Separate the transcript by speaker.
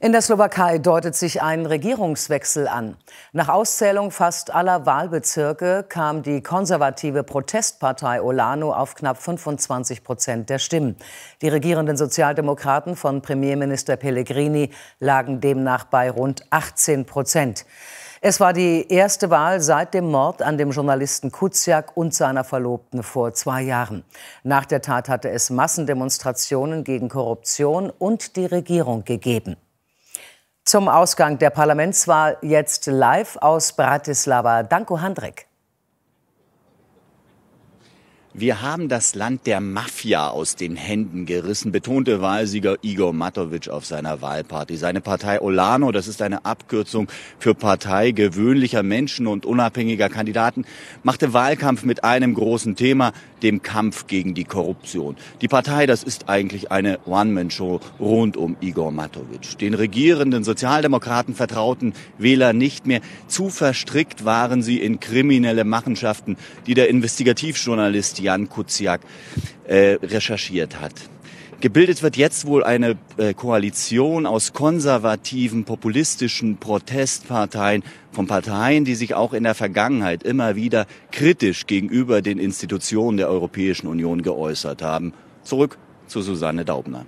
Speaker 1: In der Slowakei deutet sich ein Regierungswechsel an. Nach Auszählung fast aller Wahlbezirke kam die konservative Protestpartei Olano auf knapp 25 Prozent der Stimmen. Die regierenden Sozialdemokraten von Premierminister Pellegrini lagen demnach bei rund 18 Prozent. Es war die erste Wahl seit dem Mord an dem Journalisten Kuciak und seiner Verlobten vor zwei Jahren. Nach der Tat hatte es Massendemonstrationen gegen Korruption und die Regierung gegeben zum Ausgang der Parlamentswahl jetzt live aus Bratislava. Danko Handrek.
Speaker 2: Wir haben das Land der Mafia aus den Händen gerissen, betonte Wahlsieger Igor Matovic auf seiner Wahlparty. Seine Partei Olano, das ist eine Abkürzung für Partei gewöhnlicher Menschen und unabhängiger Kandidaten, machte Wahlkampf mit einem großen Thema, dem Kampf gegen die Korruption. Die Partei, das ist eigentlich eine One-Man-Show rund um Igor Matovic. Den regierenden Sozialdemokraten vertrauten Wähler nicht mehr. Zu verstrickt waren sie in kriminelle Machenschaften, die der Investigativjournalist Jan Kuciak äh, recherchiert hat. Gebildet wird jetzt wohl eine äh, Koalition aus konservativen, populistischen Protestparteien, von Parteien, die sich auch in der Vergangenheit immer wieder kritisch gegenüber den Institutionen der Europäischen Union geäußert haben. Zurück zu Susanne Daubner.